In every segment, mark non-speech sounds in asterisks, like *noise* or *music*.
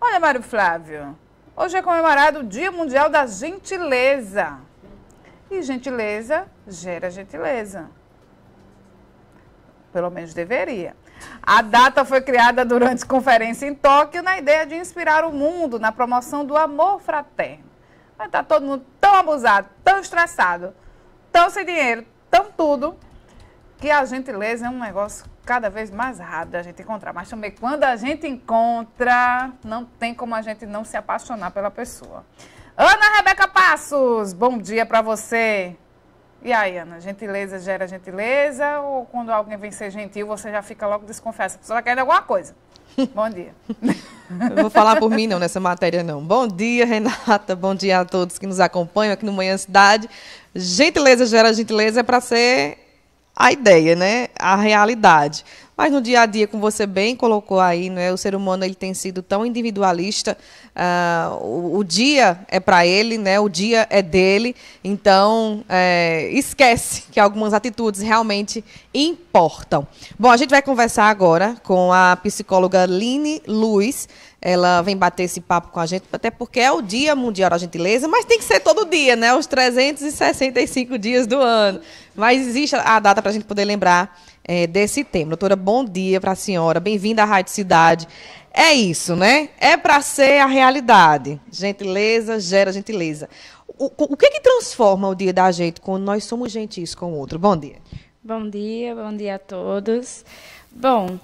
Olha, Mário Flávio, hoje é comemorado o Dia Mundial da Gentileza. E gentileza gera gentileza. Pelo menos deveria. A data foi criada durante conferência em Tóquio na ideia de inspirar o mundo na promoção do amor fraterno. Mas tá todo mundo tão abusado, tão estressado, tão sem dinheiro, tão tudo, que a gentileza é um negócio cada vez mais raro da gente encontrar. Mas também quando a gente encontra, não tem como a gente não se apaixonar pela pessoa. Ana Rebeca Passos, bom dia para você. E aí, Ana, gentileza gera gentileza ou quando alguém vem ser gentil, você já fica logo desconfiada? A pessoa quer alguma coisa. Bom dia. Eu vou falar por mim não nessa matéria não. Bom dia, Renata. Bom dia a todos que nos acompanham aqui no Manhã Cidade. Gentileza gera gentileza é para ser a ideia, né? A realidade. Mas no dia a dia, como você bem colocou aí, não é? o ser humano ele tem sido tão individualista. Uh, o, o, dia é para ele, né? o dia é dele. Então, é, esquece que algumas atitudes realmente importam. Bom, a gente vai conversar agora com a psicóloga Line Luiz. Ela vem bater esse papo com a gente, até porque é o Dia Mundial da Gentileza, mas tem que ser todo dia, né? Os 365 dias do ano. Mas existe a data para a gente poder lembrar é, desse tema. Doutora, bom dia para a senhora, bem-vinda à Rádio Cidade. É isso, né? É para ser a realidade. Gentileza gera gentileza. O, o que, que transforma o dia da gente quando nós somos gentis com o outro? Bom dia. Bom dia, bom dia a todos. Bom,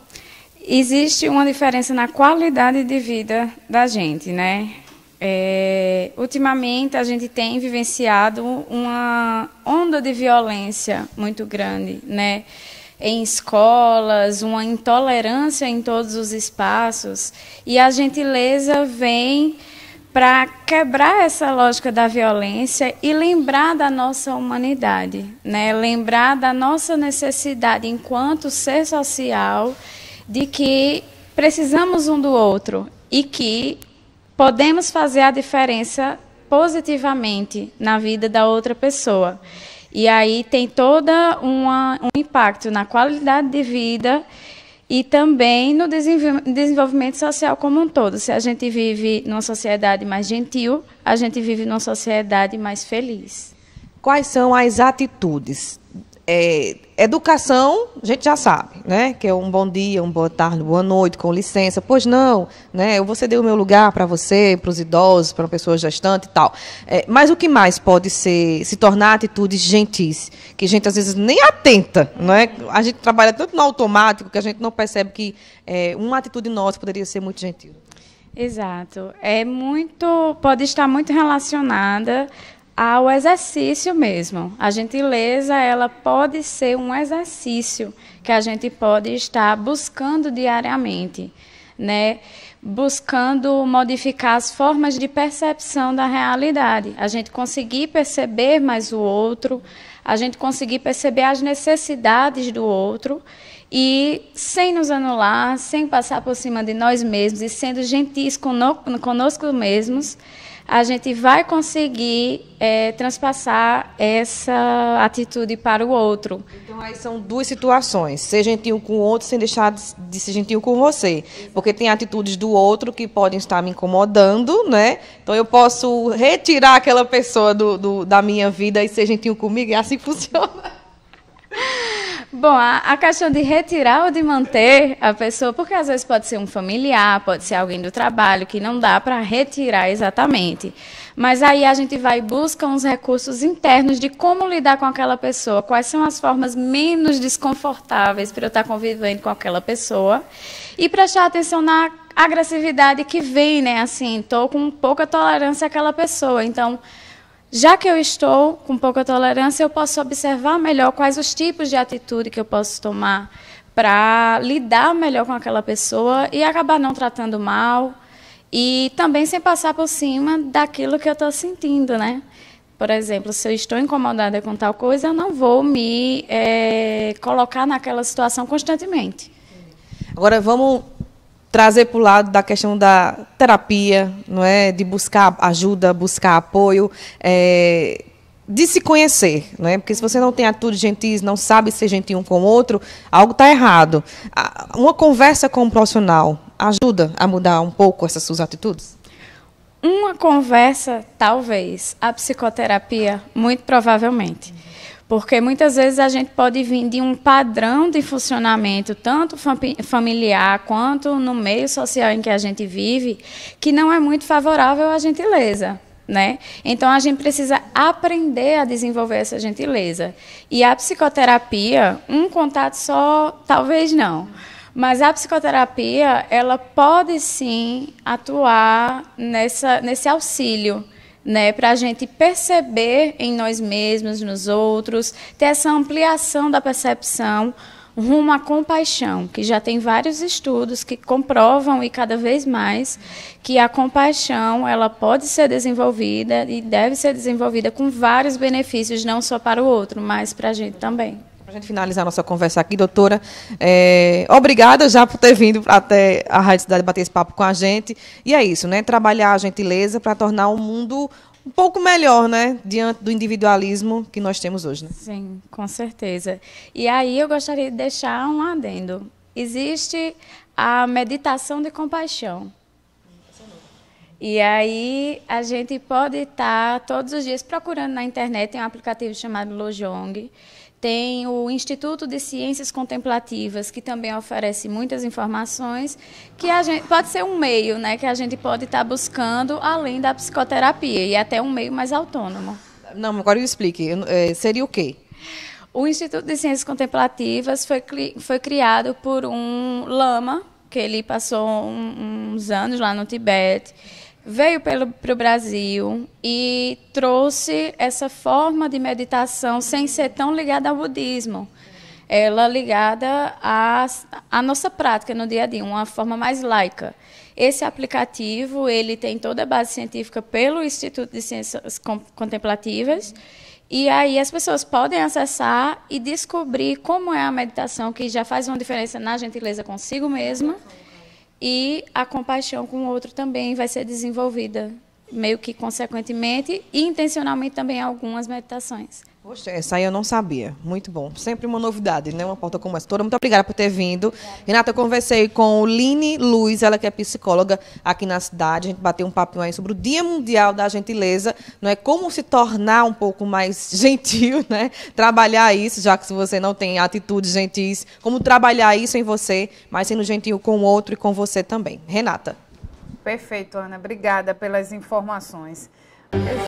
existe uma diferença na qualidade de vida da gente, né? É, ultimamente a gente tem vivenciado uma onda de violência muito grande, né? em escolas, uma intolerância em todos os espaços. E a gentileza vem para quebrar essa lógica da violência e lembrar da nossa humanidade, né? lembrar da nossa necessidade enquanto ser social de que precisamos um do outro e que podemos fazer a diferença positivamente na vida da outra pessoa. E aí tem toda uma, um impacto na qualidade de vida e também no desenvolvimento social como um todo. Se a gente vive numa sociedade mais gentil, a gente vive numa sociedade mais feliz. Quais são as atitudes é, educação, a gente já sabe, né? Que é um bom dia, uma boa tarde, boa noite, com licença. Pois não, né? Eu vou ceder o meu lugar para você, para os idosos, para uma pessoa gestante e tal. É, mas o que mais pode ser, se tornar atitudes gentis, que a gente às vezes nem atenta, né? A gente trabalha tanto no automático que a gente não percebe que é, uma atitude nossa poderia ser muito gentil. Exato. É muito, pode estar muito relacionada ao exercício mesmo. A gentileza, ela pode ser um exercício que a gente pode estar buscando diariamente, né? Buscando modificar as formas de percepção da realidade. A gente conseguir perceber mais o outro, a gente conseguir perceber as necessidades do outro e sem nos anular, sem passar por cima de nós mesmos e sendo gentis conosco mesmos, a gente vai conseguir é, transpassar essa atitude para o outro. Então, aí são duas situações: ser gentil com o outro sem deixar de ser gentil com você. Porque tem atitudes do outro que podem estar me incomodando, né? Então, eu posso retirar aquela pessoa do, do da minha vida e ser gentil comigo, e é assim *laughs* funciona. Bom, a, a, questão de retirar ou de manter a pessoa, porque às vezes pode ser um familiar, pode ser alguém do trabalho, que não dá para retirar exatamente. Mas aí a gente vai buscar busca uns recursos internos de como lidar com aquela pessoa, quais são as formas menos desconfortáveis para eu estar tá convivendo com aquela pessoa. E prestar atenção na agressividade que vem, né? Assim, estou com pouca tolerância àquela pessoa. Então já que eu estou com pouca tolerância, eu posso observar melhor quais os tipos de atitude que eu posso tomar para lidar melhor com aquela pessoa e acabar não tratando mal e também sem passar por cima daquilo que eu estou sentindo, né? Por exemplo, se eu estou incomodada com tal coisa, eu não vou me é, colocar naquela situação constantemente. Agora vamos trazer para o lado da questão da terapia, não é, de buscar ajuda, buscar apoio, é, de se conhecer, é? Porque se você não tem atitude gentis, não sabe ser gentil um com o outro, algo está errado. Uma conversa com um profissional ajuda a mudar um pouco essas suas atitudes. Uma conversa, talvez. A psicoterapia, muito provavelmente. Porque muitas vezes a gente pode vir de um padrão de funcionamento, tanto familiar quanto no meio social em que a gente vive, que não é muito favorável à gentileza. Né? Então a gente precisa aprender a desenvolver essa gentileza. E a psicoterapia, um contato só, talvez não. Mas a psicoterapia, ela pode sim atuar nessa, nesse auxílio né, para a gente perceber em nós mesmos, nos outros, ter essa ampliação da percepção rumo à compaixão, que já tem vários estudos que comprovam e cada vez mais que a compaixão ela pode ser desenvolvida e deve ser desenvolvida com vários benefícios não só para o outro, mas para a gente também gente finalizar nossa conversa aqui, doutora, é, obrigada já por ter vindo até a Rádio Cidade bater esse papo com a gente. E é isso, né? Trabalhar a gentileza para tornar o mundo um pouco melhor, né? Diante do individualismo que nós temos hoje. Né? Sim, com certeza. E aí eu gostaria de deixar um adendo. Existe a meditação de compaixão. E aí a gente pode estar tá todos os dias procurando na internet, tem um aplicativo chamado Lojong, tem o Instituto de Ciências Contemplativas, que também oferece muitas informações, que a gente pode ser um meio, né, que a gente pode estar tá buscando além da psicoterapia e até um meio mais autônomo. Não, agora eu explique. É, seria o quê? O Instituto de Ciências Contemplativas foi, foi criado por um lama, que ele passou um, uns anos lá no Tibete veio para o Brasil e trouxe essa forma de meditação sem ser tão ligada ao budismo. Ela ligada à, à nossa prática no dia a dia, uma forma mais laica. Esse aplicativo ele tem toda a base científica pelo Instituto de Ciências Contemplativas. E aí as pessoas podem acessar e descobrir como é a meditação, que já faz uma diferença na gentileza consigo mesma e a compaixão com o outro também vai ser desenvolvida, meio que consequentemente e intencionalmente também algumas meditações. Poxa, essa aí eu não sabia. Muito bom. Sempre uma novidade, né? Uma porta como essa. Toda muito obrigada por ter vindo. Renata, eu conversei com Line Luz, ela que é psicóloga aqui na cidade. A gente bateu um papinho aí sobre o Dia Mundial da Gentileza, não é? Como se tornar um pouco mais *laughs* gentil, né? Trabalhar isso, já que se você não tem atitudes gentis, como trabalhar isso em você, mas sendo gentil com o outro e com você também. Renata. Perfeito, Ana. Obrigada pelas informações.